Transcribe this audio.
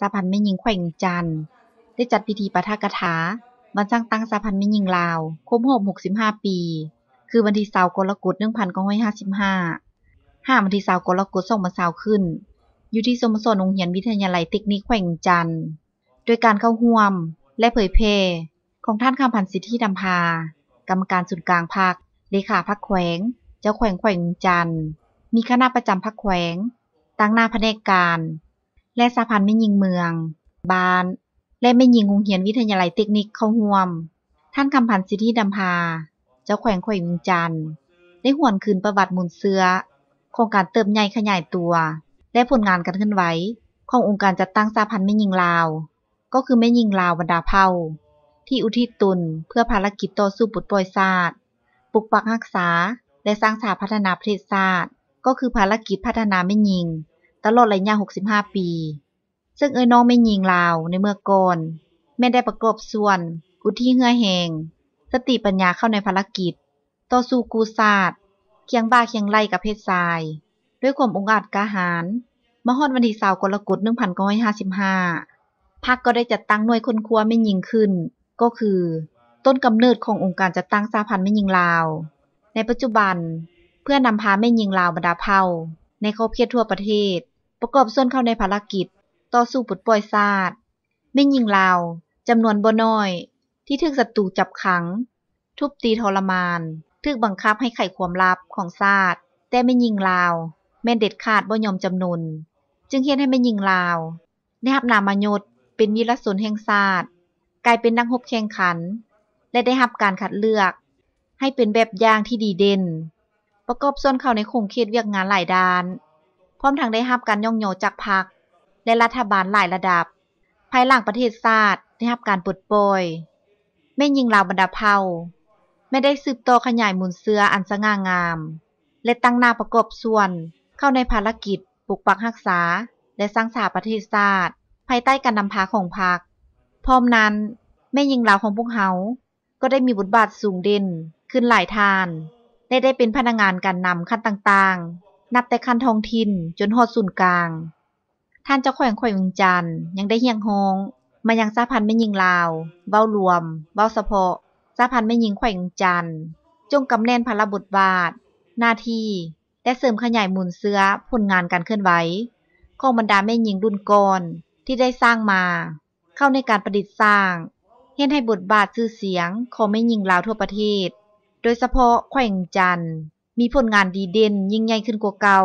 สาพันธ์แม่หญิงแข่จัน ได้จัดพิธีปาฐกถาบรนรจังตั้งสาพันธ์แม่หญิงลาวครบสอบ65 ปี คือวันที่าวกรกฎาคม1955ห้าวันที่าวกรกฎางมาสาวขึ้น อยู่ที่สมสรงคงเหียนวิทยาลัยเทคนิคแข่งจันโดยการเข้าห่วม และเผยเพยของท่านคำพันธ์สิทธิดำพากรรมการศูนย์กลางรรคเลขาพักแขวงเจ้าแขวงแขวงจันมีคณะประจำพักแขวงตั้งหน้าแผนการและสาพันไแม่ยิงเมืองบาน และแม่ยิงโรงเรียนวิทยาลัยเทคนิคเข้าห่วม ท่านคำพันธ์สิทธิดำพา เจ้าแขวงขวอยวิงจันทร์ได้หวนคืนประวัติมูลเสือโครงการเติมใหญ่ขยายตัว และผลงานการเคลื่อนไหว ขององค์การจัดตั้งสาพันไแม่ยิงลาว ก็คือแม่ยิงลาวบรรดาเผ่าที่อุทิศตนเพื่อภารกิจต่อสู้ปุดปล่อยศาสตร์ปลุกปักรักษาและสร้างสาพัฒนาประเทศชาติก็คือภารกิจพัฒนาแม่ยิงตลอดระยะ้าปี ซึ่งเอ้ยน้องไม่ยิงลาวในเมื่อก่อน แม่ได้ประกอบส่วน อุที่เหือแหง สติปัญญาเข้าในภารกิจ ต่อสู้กูศาสตร์เคียงบ้าเคียงไล่กับเพศชาย ด้วยความองอาจกาหารมหอดวันที่สาวกรกฎนึ่งพันก้้้าารอยหหสิบพก็ได้จัดตั้งหน่วยค้นคว้าไม่ยิงขึ้น ก็คือต้นกำเนิดขององค์การจัดตั้งสาพันธ์ไม่ยิงลาว ในปัจจุบันเพื่อนำพาไม่ยิงลาวบรรดาเผ่าในขอบเขตทั่วประเทศ ประกอบส่วนเข้าในภารกิจ ต่อสู้ปุดป่อยซาดไม่ยิงลาวจำนวนบ่น้อย ที่ถึกศัตรูจับขัง ทุบตีทรมานถึกบังคับให้ไขความลับของซาดแต่ไม่ยิงลาว แม่นเด็ดขาดบ่ยอมจำนวน จึงเฮ็ดให้ไม่ยิงลาวได้รับนามยศเป็นวีรสนแห่งซาดกลายเป็นนักฮบแข่งขัน และได้รับการคัดเลือก ให้เป็นแบบอย่างที่ดีเด่นประกอบส่วนเขาในคุมคิดเวียกงานหลายด้านพร้อมทางได้รับการย่องโยจากพรรคและรัฐบาลหลายระดับภายหลังประเทศชาติได้รับการปลดปล่อยแม่ยิงลาวบรรดาเผ่าไม่ได้สืบต่อขยายมุนเสื้ออันสง่างาม และตั้งหน้าประกอบส่วนเข้าในภารกิจปลุกปักหักษาและสร้างสาประเทศชาติภายใต้การนำพาของพรรคพร้อมนั้นแม่ยิงลาวของพวกเขาก็ได้มีบทบาทสูงเด่นขึ้นหลายทานได้ได้เป็นพนักงานการนำขั้นต่างๆ นับแต่ขั้นท้องถิ่นจนฮอดศูนย์กลาง ท่านเจ้าแขวงแขวงจันยังได้เฮียงฮอง มายังสาพันธ์แม่ยิงลาว เบ้ารวม เบ้าสเโพาะสาพันธ์แม่ยิงแขวงจันจงกำแน่นพระบุตรบาท หน้าที่และเสริมขยายมูลเสื้อผลงานการเคลื่อนไหวของบรรดาแม่ยิงรุ่นก่อนที่ได้สร้างมา เข้าในการประดิษฐ์สร้างเห็นให้บทบาทชื่อเสียงของแม่ยิงลาวทั่วประเทศโดยเฉพาะแขวงจันท์มีผลงานดีเด่นยิ่งใหญ่ขึ้นกว่าเก่า